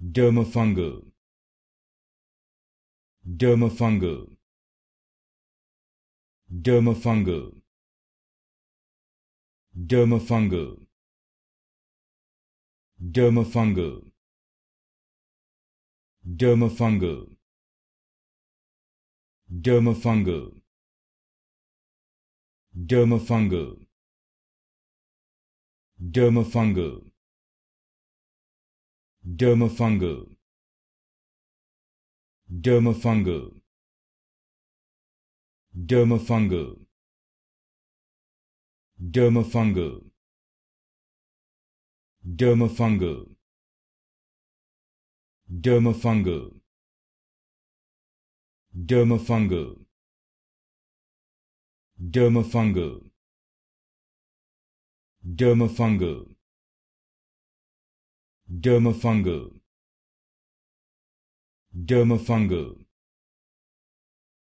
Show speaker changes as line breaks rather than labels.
dermofungal dermofungal dermofungal dermofungal dermofungal dermofungal dermofungal dermofungal dermofungal dermofungal dermofungal dermofungal dermofungal dermofungal dermofungal dermofungal dermofungal dermofungal dermafungal dermafungal